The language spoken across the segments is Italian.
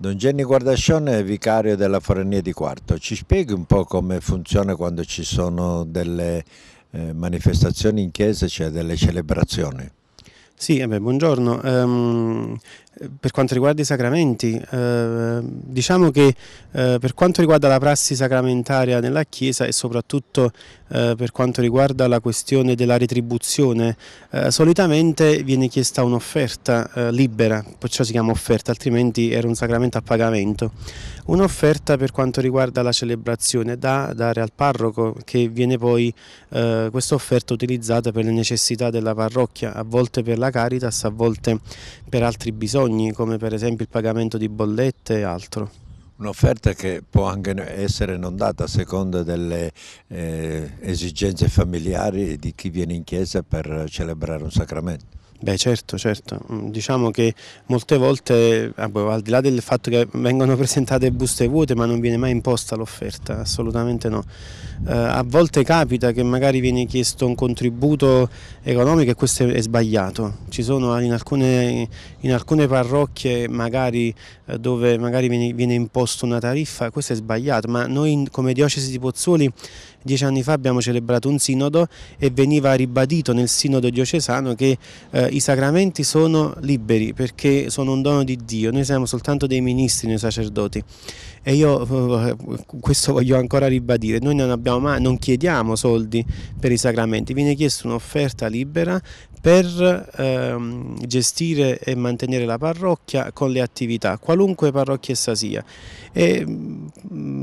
Don Gianni Guardascione è vicario della Forania di Quarto. Ci spieghi un po' come funziona quando ci sono delle eh, manifestazioni in chiesa, cioè delle celebrazioni? Sì, eh buongiorno. Um, per quanto riguarda i sacramenti, eh, diciamo che eh, per quanto riguarda la prassi sacramentaria nella Chiesa e soprattutto eh, per quanto riguarda la questione della retribuzione, eh, solitamente viene chiesta un'offerta eh, libera, perciò si chiama offerta, altrimenti era un sacramento a pagamento. Un'offerta per quanto riguarda la celebrazione da dare al parroco che viene poi eh, questa offerta utilizzata per le necessità della parrocchia, a volte per la Caritas, a volte per altri bisogni bisogni come per esempio il pagamento di bollette e altro. Un'offerta che può anche essere non data a seconda delle eh, esigenze familiari di chi viene in chiesa per celebrare un sacramento. Beh certo, certo, mm, diciamo che molte volte, al di là del fatto che vengono presentate buste vuote ma non viene mai imposta l'offerta, assolutamente no. Eh, a volte capita che magari viene chiesto un contributo economico e questo è sbagliato, ci sono eh, in alcune, in alcune parrocchie magari eh, dove magari viene, viene imposta una tariffa, questo è sbagliato, ma noi come diocesi di Pozzuoli dieci anni fa abbiamo celebrato un sinodo e veniva ribadito nel sinodo diocesano che eh, i sacramenti sono liberi perché sono un dono di Dio, noi siamo soltanto dei ministri, noi sacerdoti. E io eh, questo voglio ancora ribadire, noi non, mai, non chiediamo soldi per i sacramenti, viene chiesta un'offerta libera per ehm, gestire e mantenere la parrocchia con le attività, qualunque parrocchia essa sia. E,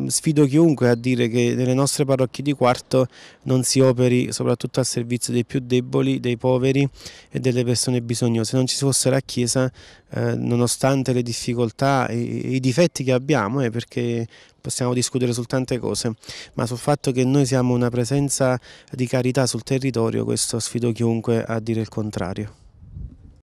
sfido chiunque a dire che nelle nostre parrocchie di quarto non si operi soprattutto al servizio dei più deboli, dei poveri e delle persone bisognose. Se non ci fosse la Chiesa, eh, nonostante le difficoltà e i difetti che abbiamo, eh, perché possiamo discutere su tante cose, ma sul fatto che noi siamo una presenza di carità sul territorio, questo sfido chiunque a dire il contrario.